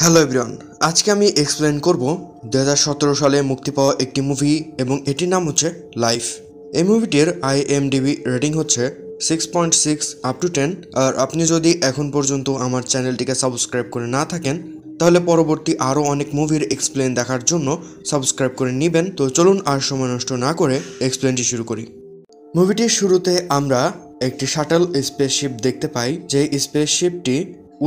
Hello everyone আজকে আমি explain করব দু সালে মুক্তি পাওয়া একটি মুভি এবং এটির নাম হচ্ছে লাইফ এই মুভিটির আইএমডিবি রেটিং হচ্ছে six point six up to ten আর আপনি যদি এখন পর্যন্ত আমার চ্যানেলটিকে সাবস্ক্রাইব করে না থাকেন তাহলে পরবর্তী আরও অনেক মুভির এক্সপ্লেন দেখার জন্য সাবস্ক্রাইব করে নেবেন তো চলুন আর সময় নষ্ট না করে এক্সপ্লেনটি শুরু করি মুভিটির শুরুতে আমরা একটি শাটল স্পেসশিপ দেখতে পাই যে স্পেসশিপটি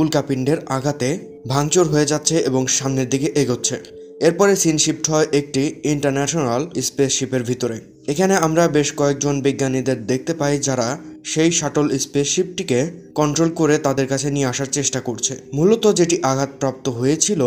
উল্কাপিণ্ডের আঘাতে ভাঙচুর হয়ে যাচ্ছে এবং সামনের দিকে এগোচ্ছে এরপরে সিন শিফট হয় একটি ইন্টারন্যাশনাল স্পেসশিপের ভিতরে এখানে আমরা বেশ কয়েকজন বিজ্ঞানীদের দেখতে পাই যারা সেই শাটল স্পেসশিপটিকে কন্ট্রোল করে তাদের কাছে নিয়ে আসার চেষ্টা করছে মূলত যেটি আঘাতপ্রাপ্ত হয়েছিল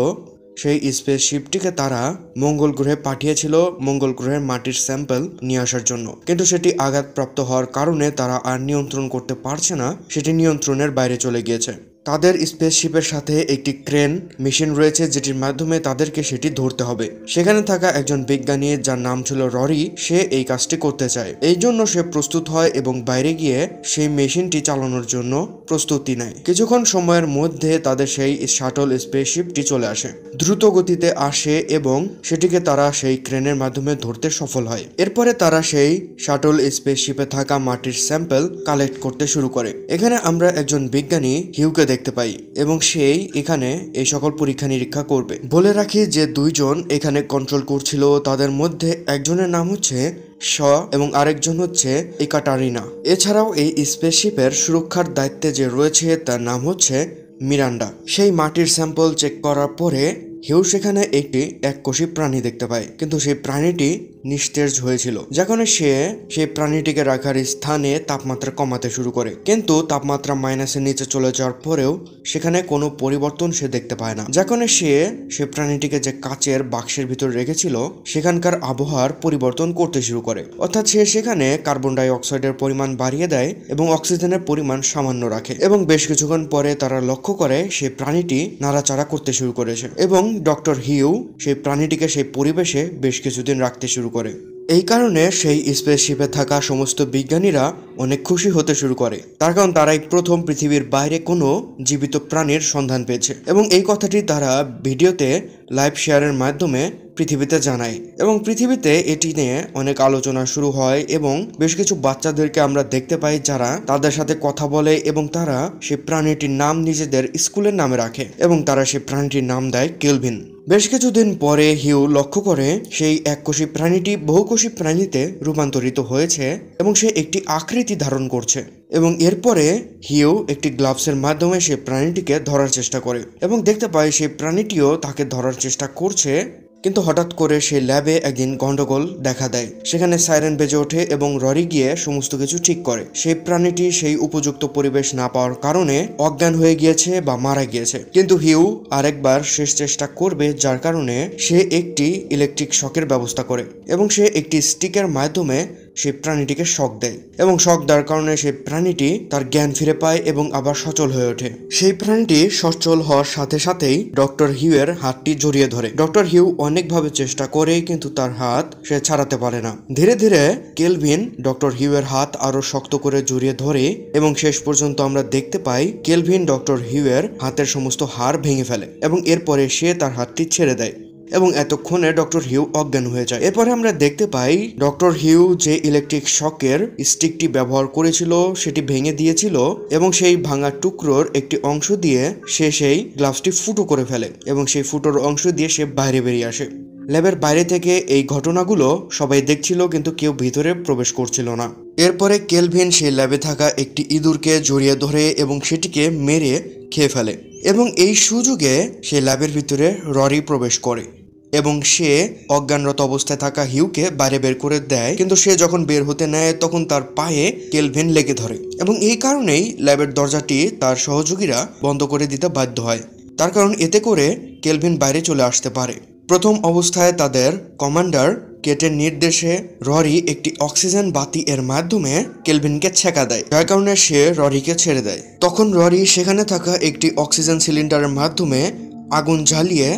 সেই স্পেসশিপটিকে তারা মঙ্গল গ্রহে পাঠিয়েছিল মঙ্গল গ্রহের মাটির স্যাম্পল নিয়ে আসার জন্য কিন্তু সেটি আঘাতপ্রাপ্ত হওয়ার কারণে তারা আর নিয়ন্ত্রণ করতে পারছে না সেটি নিয়ন্ত্রণের বাইরে চলে গিয়েছে তাদের স্পেসশিপের সাথে একটি ক্রেন মেশিন রয়েছে যেটির মাধ্যমে তাদেরকে সেটি ধরতে হবে সেখানে থাকা একজন বিজ্ঞানী যার নাম ছিল ররি সে এই কাজটি করতে চায় এই জন্য সে প্রস্তুত হয় এবং বাইরে গিয়ে সেই মেশিনটি চালানোর জন্য প্রস্তুতি নেয় কিছুক্ষণ সময়ের মধ্যে তাদের সেই শাটল স্পেসশিপটি চলে আসে দ্রুত গতিতে আসে এবং সেটিকে তারা সেই ক্রেনের মাধ্যমে ধরতে সফল হয় এরপরে তারা সেই শাটল স্পেসশিপে থাকা মাটির স্যাম্পল কালেক্ট করতে শুরু করে এখানে আমরা একজন বিজ্ঞানী হিউকে দেখতে পাই এবং সেই এখানে এই সকল পরীক্ষা নিরীক্ষা করবে বলে রাখি যে দুইজন এখানে কন্ট্রোল করছিল তাদের মধ্যে একজনের নাম হচ্ছে স এবং আরেকজন হচ্ছে একাটারিনা এছাড়াও এই স্পেসশিপের সুরক্ষার দায়িত্বে যে রয়েছে তার নাম হচ্ছে মিরান্ডা সেই মাটির স্যাম্পল চেক করার পরে হিউ সেখানে একটি এককোষী প্রাণী দেখতে পায় কিন্তু সেই প্রাণীটি নিস্তেজ হয়েছিল যেখানে সে সেই প্রাণীটিকে রাখার স্থানে তাপমাত্রা কমাতে শুরু করে কিন্তু তাপমাত্রা মাইনাসের নিচে চলে যাওয়ার পরেও সেখানে কোনো পরিবর্তন সে দেখতে পায় না যেখানে সে সে প্রাণীটিকে যে কাচের বাক্সের ভিতরে রেখেছিল সেখানকার আবহাওয়ার পরিবর্তন করতে শুরু করে অর্থাৎ সে সেখানে কার্বন ডাই অক্সাইডের পরিমাণ বাড়িয়ে দেয় এবং অক্সিজেনের পরিমাণ সামান্য রাখে এবং বেশ কিছুক্ষণ পরে তারা লক্ষ্য করে সেই প্রাণীটি নাড়াচাড়া করতে শুরু করেছে এবং ডক্টর হিউ সেই প্রাণীটিকে সেই পরিবেশে বেশ কিছুদিন রাখতে শুরু cuarenta. এই কারণে সেই স্পেসশিপে থাকা সমস্ত বিজ্ঞানীরা অনেক খুশি হতে শুরু করে তার কারণ তারাই প্রথম পৃথিবীর বাইরে কোনো জীবিত প্রাণীর সন্ধান পেয়েছে এবং এই কথাটি তারা ভিডিওতে লাইভ শেয়ারের মাধ্যমে পৃথিবীতে জানায় এবং পৃথিবীতে এটি নিয়ে অনেক আলোচনা শুরু হয় এবং বেশ কিছু বাচ্চাদেরকে আমরা দেখতে পাই যারা তাদের সাথে কথা বলে এবং তারা সেই প্রাণীটির নাম নিজেদের স্কুলের নামে রাখে এবং তারা সেই প্রাণীটির নাম দেয় কেলভিন বেশ কিছুদিন পরে হিউ লক্ষ্য করে সেই এককোষী প্রাণীটি বহু মুখোশী প্রাণীতে রূপান্তরিত হয়েছে এবং সে একটি আকৃতি ধারণ করছে এবং এরপরে হিউ একটি গ্লাভসের মাধ্যমে সে প্রাণীটিকে ধরার চেষ্টা করে এবং দেখতে পায় সেই প্রাণীটিও তাকে ধরার চেষ্টা করছে কিন্তু হঠাৎ করে সেই ল্যাবে একদিন গন্ডগোল দেখা দেয় সেখানে সাইরেন বেজে ওঠে এবং ররি গিয়ে সমস্ত কিছু ঠিক করে সেই প্রাণীটি সেই উপযুক্ত পরিবেশ না পাওয়ার কারণে অজ্ঞান হয়ে গিয়েছে বা মারা গিয়েছে কিন্তু হিউ আরেকবার শেষ চেষ্টা করবে যার কারণে সে একটি ইলেকট্রিক শকের ব্যবস্থা করে এবং সে একটি স্টিকের মাধ্যমে সেই প্রাণীটিকে শখ দেয় এবং শখ দেওয়ার কারণে সেই প্রাণীটি তার জ্ঞান ফিরে পায় এবং আবার সচল হয়ে ওঠে সেই প্রাণীটি সচল হওয়ার সাথে সাথেই ডক্টর হিউয়ের হাতটি জড়িয়ে ধরে ডক্টর হিউ অনেকভাবে চেষ্টা করে কিন্তু তার হাত সে ছাড়াতে পারে না ধীরে ধীরে কেলভিন ডক্টর হিউয়ের হাত আরো শক্ত করে জড়িয়ে ধরে এবং শেষ পর্যন্ত আমরা দেখতে পাই কেলভিন ডক্টর হিউয়ের হাতের সমস্ত হাড় ভেঙে ফেলে এবং এরপরে সে তার হাতটি ছেড়ে দেয় এবং এতক্ষণে ডক্টর হিউ অজ্ঞান হয়ে যায় এরপরে আমরা দেখতে পাই ডক্টর হিউ যে ইলেকট্রিক শকের স্টিকটি ব্যবহার করেছিল সেটি ভেঙে দিয়েছিল এবং সেই ভাঙা টুকরোর একটি অংশ দিয়ে সে সেই গ্লাভসটি ফুটো করে ফেলে এবং সেই ফুটোর অংশ দিয়ে সে বাইরে বেরিয়ে আসে ল্যাবের বাইরে থেকে এই ঘটনাগুলো সবাই দেখছিল কিন্তু কেউ ভিতরে প্রবেশ করছিল না এরপরে কেলভিন সেই ল্যাবে থাকা একটি ইঁদুরকে জড়িয়ে ধরে এবং সেটিকে মেরে খেয়ে ফেলে এবং এই সুযোগে সে ল্যাবের ভিতরে ররি প্রবেশ করে এবং সে অজ্ঞানরত অবস্থায় থাকা হিউকে বাইরে বের করে দেয় কিন্তু সে যখন বের হতে নেয় তখন তার পায়ে কেলভিন লেগে ধরে এবং এই কারণেই ল্যাবের দরজাটি তার সহযোগীরা বন্ধ করে দিতে বাধ্য হয় তার কারণ এতে করে কেলভিন বাইরে চলে আসতে পারে প্রথম অবস্থায় তাদের কমান্ডার কেটের নির্দেশে ররি একটি অক্সিজেন বাতি এর মাধ্যমে কেলভিনকে ছেঁকা দেয় যার কারণে সে ররিকে ছেড়ে দেয় তখন ররি সেখানে থাকা একটি অক্সিজেন সিলিন্ডারের মাধ্যমে আগুন জ্বালিয়ে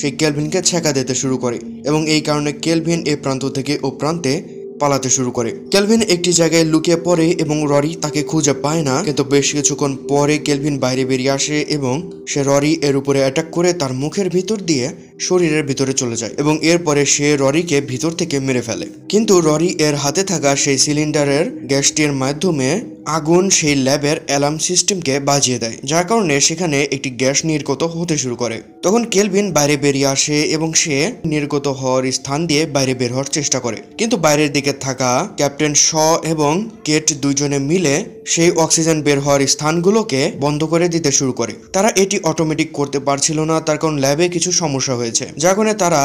সে ক্যালভিনকে ছেঁকা দিতে শুরু করে এবং এই কারণে ক্যালভিন এ প্রান্ত থেকে ও প্রান্তে পালাতে শুরু করে ক্যালভিন একটি জায়গায় লুকিয়ে পড়ে এবং ররি তাকে খুঁজে পায় না কিন্তু বেশ কিছুক্ষণ পরে ক্যালভিন বাইরে বেরিয়ে আসে এবং সে ররি এর উপরে অ্যাটাক করে তার মুখের ভিতর দিয়ে শরীরের ভিতরে চলে যায় এবং এরপরে সে ররিকে ভিতর থেকে মেরে ফেলে কিন্তু ররি এর হাতে থাকা সেই সিলিন্ডারের গ্যাসটির মাধ্যমে আগুন সেই ল্যাবের অ্যালার্ম সিস্টেমকে বাজিয়ে দেয় যার কারণে সেখানে একটি গ্যাস নির্গত হতে শুরু করে তখন কেলভিন বাইরে বেরিয়ে আসে এবং সে নির্গত হওয়ার স্থান দিয়ে বাইরে বের হওয়ার চেষ্টা করে কিন্তু বাইরের দিকে ট্যাঙ্কে থাকা ক্যাপ্টেন শ এবং কেট দুজনে মিলে সেই অক্সিজেন বের হওয়ার স্থানগুলোকে বন্ধ করে দিতে শুরু করে তারা এটি অটোমেটিক করতে পারছিল না তার কারণ ল্যাবে কিছু সমস্যা হয়েছে যার কারণে তারা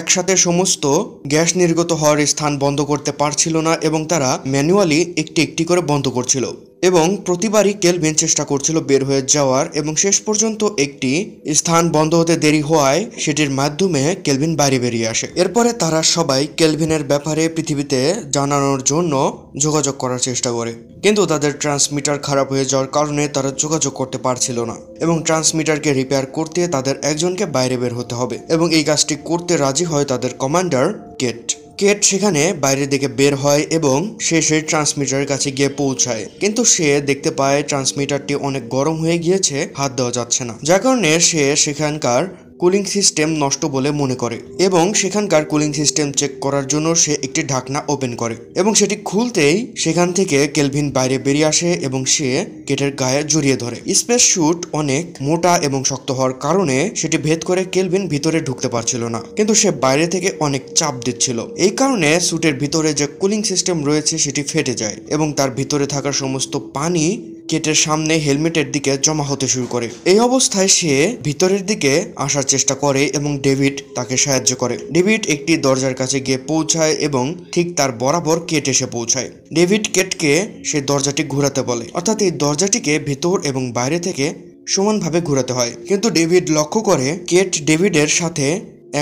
একসাথে সমস্ত গ্যাস নির্গত হওয়ার স্থান বন্ধ করতে পারছিল না এবং তারা ম্যানুয়ালি একটি একটি করে বন্ধ করছিল এবং প্রতিবারই কেলভিন চেষ্টা করছিল বের হয়ে যাওয়ার এবং শেষ পর্যন্ত একটি স্থান বন্ধ হতে দেরি হওয়ায় সেটির মাধ্যমে কেলভিন বাইরে বেরিয়ে আসে এরপরে তারা সবাই কেলভিনের ব্যাপারে পৃথিবীতে জানানোর জন্য যোগাযোগ করার চেষ্টা করে কিন্তু তাদের ট্রান্সমিটার খারাপ হয়ে যাওয়ার কারণে তারা যোগাযোগ করতে পারছিল না এবং ট্রান্সমিটারকে রিপেয়ার করতে তাদের একজনকে বাইরে বের হতে হবে এবং এই কাজটি করতে রাজি হয় তাদের কমান্ডার গেট কেট সেখানে বাইরের দিকে বের হয় এবং সে সেই ট্রান্সমিটারের কাছে গিয়ে পৌঁছায় কিন্তু সে দেখতে পায় ট্রান্সমিটারটি অনেক গরম হয়ে গিয়েছে হাত দেওয়া যাচ্ছে না যার কারণে সে সেখানকার কুলিং সিস্টেম নষ্ট বলে মনে করে এবং সেখানকার কুলিং সিস্টেম চেক করার জন্য সে একটি ঢাকনা ওপেন করে এবং সেটি খুলতেই সেখান থেকে কেলভিন বাইরে বেরিয়ে আসে এবং সে গেটের গায়ে জড়িয়ে ধরে স্পেস শ্যুট অনেক মোটা এবং শক্ত হওয়ার কারণে সেটি ভেদ করে কেলভিন ভিতরে ঢুকতে পারছিল না কিন্তু সে বাইরে থেকে অনেক চাপ দিচ্ছিল এই কারণে স্যুটের ভিতরে যে কুলিং সিস্টেম রয়েছে সেটি ফেটে যায় এবং তার ভিতরে থাকা সমস্ত পানি গেটের সামনে হেলমেটের দিকে জমা হতে শুরু করে এই অবস্থায় সে ভিতরের দিকে আসার চেষ্টা করে এবং ডেভিড তাকে সাহায্য করে ডেভিড একটি দরজার কাছে গিয়ে পৌঁছায় এবং ঠিক তার বরাবর কেট এসে পৌঁছায় ডেভিড কেটকে সে দরজাটি ঘোরাতে বলে অর্থাৎ এই দরজাটিকে ভেতর এবং বাইরে থেকে সমানভাবে ঘোরাতে হয় কিন্তু ডেভিড লক্ষ্য করে কেট ডেভিডের সাথে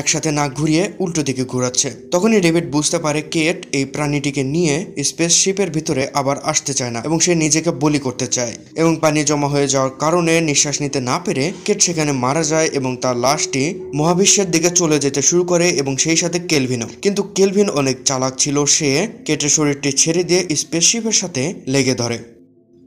একসাথে নাক ঘুরিয়ে উল্টো দিকে ঘুরাচ্ছে তখনই ডেভিড বুঝতে পারে কেট এই প্রাণীটিকে নিয়ে স্পেসশিপের ভিতরে আবার আসতে চায় না এবং সে নিজেকে বলি করতে চায় এবং পানি জমা হয়ে যাওয়ার কারণে নিঃশ্বাস নিতে না পেরে কেট সেখানে মারা যায় এবং তার লাশটি মহাবিশ্বের দিকে চলে যেতে শুরু করে এবং সেই সাথে কেলভিনও কিন্তু কেলভিন অনেক চালাক ছিল সে কেটের শরীরটি ছেড়ে দিয়ে স্পেসশিপের সাথে লেগে ধরে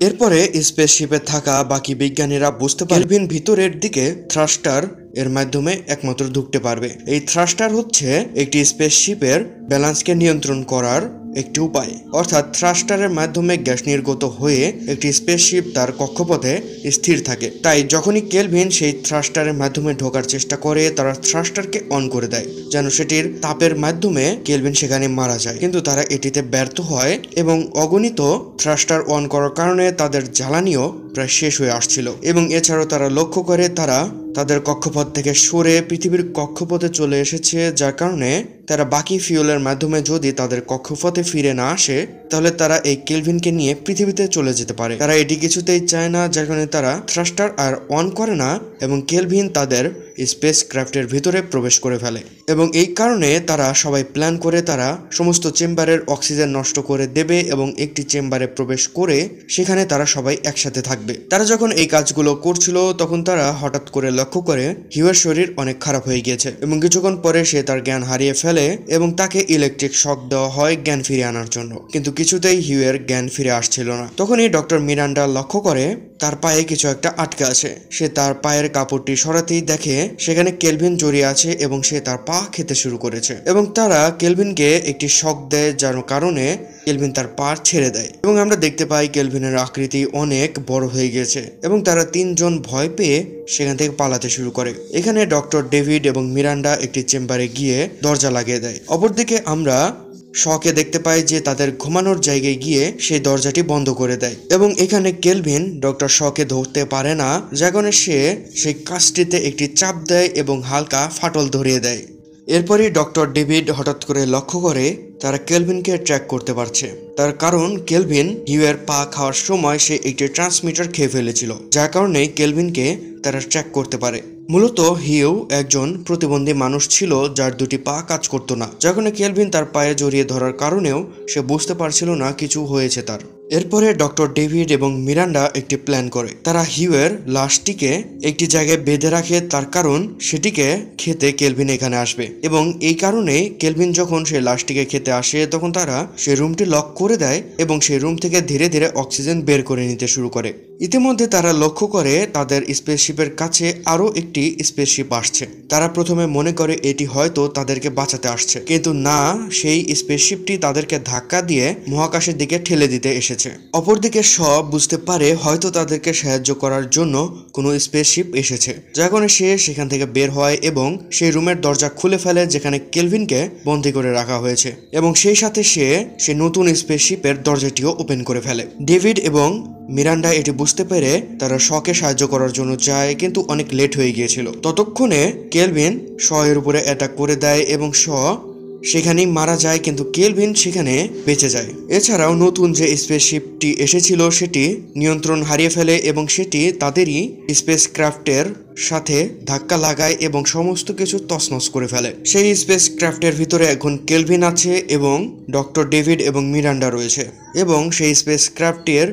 এরপরে স্পেসশিপে থাকা বাকি বিজ্ঞানীরা বুঝতে পারবেন ভিতরের দিকে থ্রাস্টার এর মাধ্যমে একমাত্র ঢুকতে পারবে এই থ্রাস্টার হচ্ছে একটি স্পেসশিপের ব্যালেন্সকে নিয়ন্ত্রণ করার একটি উপায় অর্থাৎ থ্রাস্টারের মাধ্যমে গ্যাস নির্গত হয়ে একটি স্পেসশিপ তার কক্ষপথে স্থির থাকে তাই যখনই কেলভিন সেই থ্রাস্টারের মাধ্যমে ঢোকার চেষ্টা করে তারা থ্রাস্টারকে অন করে দেয় যেন সেটির তাপের মাধ্যমে কেলভিন সেখানে মারা যায় কিন্তু তারা এটিতে ব্যর্থ হয় এবং অগণিত থ্রাস্টার অন করার কারণে তাদের জ্বালানিও প্রায় শেষ হয়ে আসছিল এবং এছাড়াও তারা লক্ষ্য করে তারা তাদের কক্ষপথ থেকে সরে পৃথিবীর কক্ষপথে চলে এসেছে যার কারণে তারা বাকি ফিউলের মাধ্যমে যদি তাদের কক্ষপথে ফিরে না আসে তাহলে তারা এই কেলভিনকে নিয়ে পৃথিবীতে চলে যেতে পারে তারা এটি কিছুতেই চায় না যার কারণে তারা থ্রাস্টার আর অন করে না এবং কেলভিন তাদের স্পেস ক্রাফটের ভিতরে প্রবেশ করে ফেলে এবং এই কারণে তারা সবাই প্ল্যান করে তারা সমস্ত চেম্বারের অক্সিজেন নষ্ট করে দেবে এবং একটি চেম্বারে প্রবেশ করে সেখানে তারা সবাই একসাথে থাকবে তারা যখন এই কাজগুলো করছিল তখন তারা হঠাৎ করে লক্ষ্য করে হিউয়ের শরীর অনেক খারাপ হয়ে গিয়েছে এবং কিছুক্ষণ পরে সে তার জ্ঞান হারিয়ে ফেলে এবং তাকে ইলেকট্রিক শক দেওয়া হয় জ্ঞান ফিরে আনার জন্য কিন্তু কিছুতেই হিউয়ের জ্ঞান ফিরে আসছিল না তখনই ডক্টর মিরান্ডা লক্ষ্য করে তার পায়ে কিছু একটা আটকে আছে সে তার পায়ের কাপড়টি সরাতেই দেখে সেখানে কেলভিন জড়িয়ে আছে এবং সে তার পা খেতে শুরু করেছে এবং তারা কেলভিনকে একটি শখ দেয় যার কারণে কেলভিন তার পা ছেড়ে দেয় এবং আমরা দেখতে পাই কেলভিনের আকৃতি অনেক বড় হয়ে গেছে এবং তারা তিনজন ভয় পেয়ে সেখান থেকে পালাতে শুরু করে এখানে ডক্টর ডেভিড এবং মিরান্ডা একটি চেম্বারে গিয়ে দরজা লাগিয়ে দেয় অপরদিকে আমরা শকে দেখতে পায় যে তাদের ঘুমানোর জায়গায় গিয়ে সেই দরজাটি বন্ধ করে দেয় এবং এখানে কেলভিন ডক্টর শখে ধরতে পারে না যখন সে সেই কাজটিতে একটি চাপ দেয় এবং হালকা ফাটল ধরিয়ে দেয় এরপরই ডক্টর ডেভিড হঠাৎ করে লক্ষ্য করে তারা কেলভিনকে ট্র্যাক করতে পারছে তার কারণ কেলভিন হিউয়ের পা খাওয়ার সময় সে একটি ট্রান্সমিটার খেয়ে ফেলেছিল যার কারণে কেলভিনকে তারা ট্র্যাক করতে পারে মূলত হিউ একজন প্রতিবন্ধী মানুষ ছিল যার দুটি পা কাজ করতো না যখন কেলভিন তার পায়ে জড়িয়ে ধরার কারণেও সে বুঝতে পারছিল না কিছু হয়েছে তার এরপরে ডক্টর ডেভিড এবং মিরান্ডা একটি প্ল্যান করে তারা হিউয়ের লাশটিকে একটি জায়গায় বেঁধে রাখে তার কারণ সেটিকে খেতে কেলভিন এখানে আসবে এবং এই কারণে কেলভিন যখন সে লাশটিকে খেতে আসে তখন তারা সে রুমটি লক করে দেয় এবং সেই রুম থেকে ধীরে ধীরে অক্সিজেন বের করে নিতে শুরু করে ইতিমধ্যে তারা লক্ষ্য করে তাদের স্পেসশিপের কাছে আরও একটি স্পেসশিপ আসছে তারা প্রথমে মনে করে এটি হয়তো তাদেরকে বাঁচাতে আসছে কিন্তু না সেই স্পেসশিপটি তাদেরকে ধাক্কা দিয়ে মহাকাশের দিকে ঠেলে দিতে এসেছে অপরদিকে সব বুঝতে পারে হয়তো তাদেরকে সাহায্য করার জন্য কোনো স্পেসশিপ এসেছে যখন সে সেখান থেকে বের হয় এবং সেই রুমের দরজা খুলে ফেলে যেখানে কেলভিনকে বন্দি করে রাখা হয়েছে এবং সেই সাথে সে সে নতুন স্পেসশিপের দরজাটিও ওপেন করে ফেলে ডেভিড এবং মিরান্ডা এটি বুঝতে পেরে তারা শকে সাহায্য করার জন্য যায় কিন্তু অনেক লেট হয়ে গিয়েছিল ততক্ষণে কেলভিন শ এর উপরে অ্যাটাক করে দেয় এবং শ সেখানেই মারা যায় কিন্তু কেলভিন সেখানে বেঁচে যায় এছাড়াও নতুন যে স্পেসশিপটি এসেছিল সেটি নিয়ন্ত্রণ হারিয়ে ফেলে এবং সেটি তাদেরই স্পেস ক্রাফটের সাথে ধাক্কা লাগায় এবং সমস্ত কিছু তসনস করে ফেলে সেই স্পেস ক্রাফটের ভিতরে এখন কেলভিন আছে এবং ডক্টর ডেভিড এবং মিরান্ডা রয়েছে এবং সেই স্পেস ক্রাফটের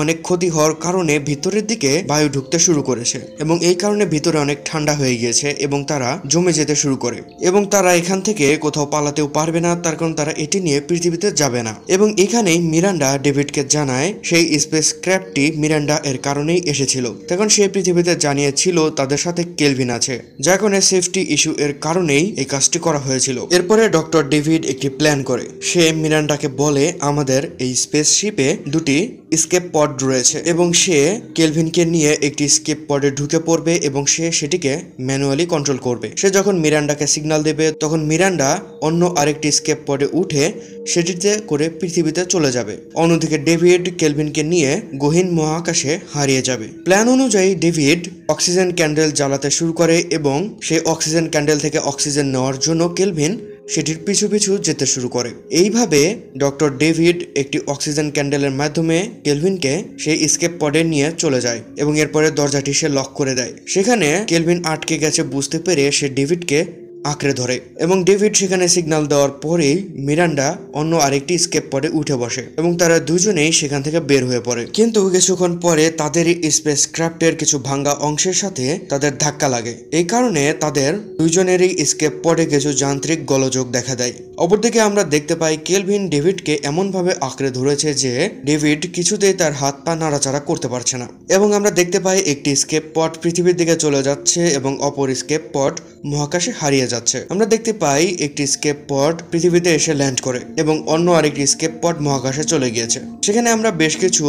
অনেক ক্ষতি হওয়ার কারণে ভিতরের দিকে বায়ু ঢুকতে শুরু করেছে এবং এই কারণে ভিতরে অনেক ঠান্ডা হয়ে গিয়েছে এবং তারা জমে যেতে শুরু করে এবং তারা এখান থেকে কোথাও পালাতেও পারবে না তার কারণ তারা এটি নিয়ে পৃথিবীতে যাবে না এবং এখানেই মিরান্ডা ডেভিডকে জানায় সেই স্পেস ক্র্যাপটি মিরান্ডা এর কারণেই এসেছিল তখন সে পৃথিবীতে জানিয়েছিল তাদের সাথে কেলভিন আছে যা এখন সেফটি ইস্যু এর কারণেই এই কাজটি করা হয়েছিল এরপরে ডক্টর ডেভিড একটি প্ল্যান করে সে মিরান্ডাকে বলে আমাদের এই স্পেসশিপে দুটি স্কেপ পড রয়েছে এবং সে কেলভিনকে নিয়ে একটি স্কেপ পডে ঢুকে পড়বে এবং সে সেটিকে ম্যানুয়ালি কন্ট্রোল করবে সে যখন মিরান্ডাকে সিগনাল দেবে তখন মিরান্ডা অন্য আরেকটি স্কেপ পডে উঠে সেটিতে করে পৃথিবীতে চলে যাবে অন্যদিকে ডেভিড কেলভিনকে নিয়ে গহীন মহাকাশে হারিয়ে যাবে প্ল্যান অনুযায়ী ডেভিড অক্সিজেন ক্যান্ডেল জ্বালাতে শুরু করে এবং সেই অক্সিজেন ক্যান্ডেল থেকে অক্সিজেন নেওয়ার জন্য কেলভিন সেটির পিছু পিছু যেতে শুরু করে এইভাবে ডক্টর ডেভিড একটি অক্সিজেন ক্যান্ডেলের মাধ্যমে কেলভিনকে সেই স্কেপ পডে নিয়ে চলে যায় এবং এরপরে দরজাটি সে লক করে দেয় সেখানে কেলভিন আটকে গেছে বুঝতে পেরে সে ডেভিডকে আঁকড়ে ধরে এবং ডেভিড সেখানে সিগনাল দেওয়ার পরেই মিরান্ডা অন্য আরেকটি স্কেপ পরে উঠে বসে এবং তারা দুজনেই সেখান থেকে বের হয়ে পড়ে কিন্তু কিছুক্ষণ পরে তাদের স্পেস ক্রাফটের কিছু ভাঙ্গা অংশের সাথে তাদের ধাক্কা লাগে এই কারণে তাদের দুজনেরই স্কেপ পটে কিছু যান্ত্রিক গলযোগ দেখা দেয় অপরদিকে আমরা দেখতে পাই কেলভিন ডেভিডকে এমনভাবে আঁকড়ে ধরেছে যে ডেভিড কিছুতেই তার হাত পা নাড়াচাড়া করতে পারছে না এবং আমরা দেখতে পাই একটি স্কেপ পট পৃথিবীর দিকে চলে যাচ্ছে এবং অপর স্কেপ পট মহাকাশে হারিয়ে যাচ্ছে যাচ্ছে আমরা দেখতে পাই একটি স্কেপ পড পৃথিবীতে এসে ল্যান্ড করে এবং অন্য আরেকটি স্কেপ পড মহাকাশে চলে গিয়েছে সেখানে আমরা বেশ কিছু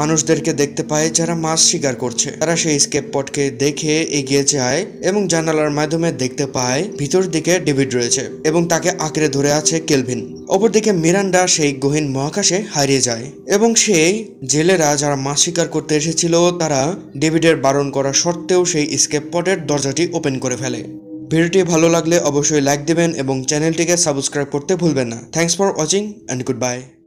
মানুষদেরকে দেখতে পাই যারা মাছ শিকার করছে তারা সেই স্কেপ পটকে দেখে এগিয়ে যায় এবং জানালার মাধ্যমে দেখতে পায় ভিতর দিকে ডেভিড রয়েছে এবং তাকে আঁকড়ে ধরে আছে কেলভিন অপরদিকে মিরান্ডা সেই গহীন মহাকাশে হারিয়ে যায় এবং সেই জেলেরা যারা মাছ শিকার করতে এসেছিল তারা ডেভিডের বারণ করা সত্ত্বেও সেই স্কেপ পটের দরজাটি ওপেন করে ফেলে ভিডিওটি ভালো লাগলে অবশ্যই লাইক দেবেন এবং চ্যানেলটিকে সাবস্ক্রাইব করতে ভুলবেন না thanks for watching and good bye